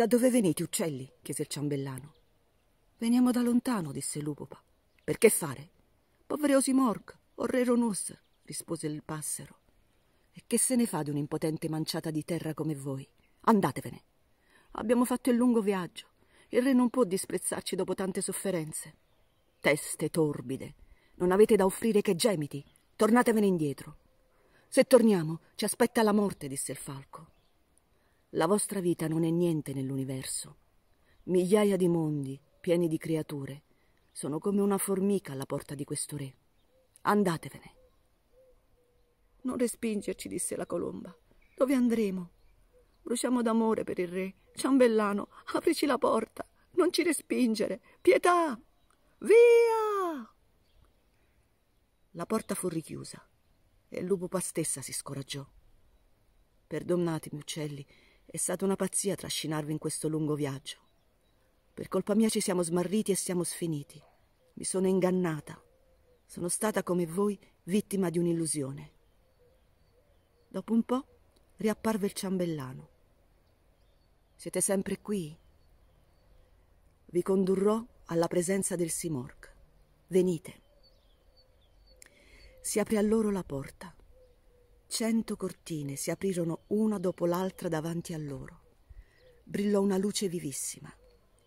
Da dove venite, uccelli? chiese il ciambellano. Veniamo da lontano, disse Lupopa. Per che fare? Povere Osimorg, Orreronus, rispose il passero. E che se ne fa di un'impotente manciata di terra come voi? Andatevene. Abbiamo fatto il lungo viaggio. Il re non può disprezzarci dopo tante sofferenze. Teste torbide. Non avete da offrire che gemiti. Tornatevene indietro. Se torniamo, ci aspetta la morte, disse il falco. La vostra vita non è niente nell'universo. Migliaia di mondi, pieni di creature, sono come una formica alla porta di questo re. Andatevene. Non respingerci, disse la colomba. Dove andremo? Bruciamo d'amore per il re. Ciambellano, aprici la porta. Non ci respingere. Pietà! Via! La porta fu richiusa e il lupo stessa si scoraggiò. Perdonatemi, uccelli, è stata una pazzia trascinarvi in questo lungo viaggio. Per colpa mia ci siamo smarriti e siamo sfiniti. Mi sono ingannata. Sono stata come voi vittima di un'illusione. Dopo un po' riapparve il ciambellano. Siete sempre qui? Vi condurrò alla presenza del Simorg. Venite. Si apre a loro la porta. Cento cortine si aprirono una dopo l'altra davanti a loro. Brillò una luce vivissima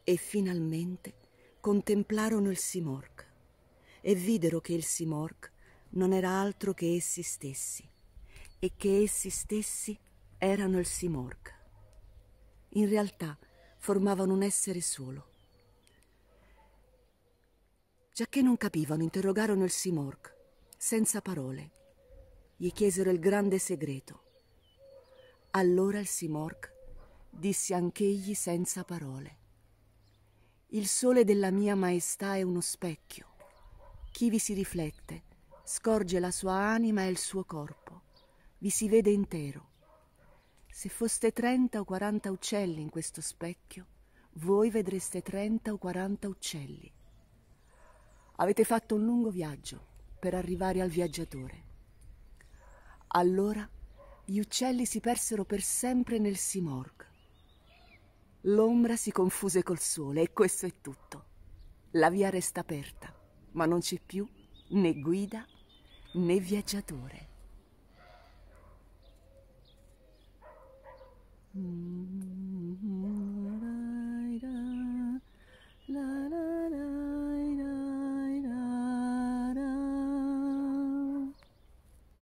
e finalmente contemplarono il Simorc e videro che il Simorc non era altro che essi stessi e che essi stessi erano il Simorc. In realtà formavano un essere solo. Giacché non capivano, interrogarono il Simorc, senza parole gli chiesero il grande segreto. Allora il Simorc disse anch'egli senza parole. Il sole della mia maestà è uno specchio. Chi vi si riflette scorge la sua anima e il suo corpo. Vi si vede intero. Se foste 30 o 40 uccelli in questo specchio, voi vedreste 30 o 40 uccelli. Avete fatto un lungo viaggio per arrivare al viaggiatore. Allora gli uccelli si persero per sempre nel Simorg. L'ombra si confuse col sole e questo è tutto. La via resta aperta, ma non c'è più né guida né viaggiatore. Mm.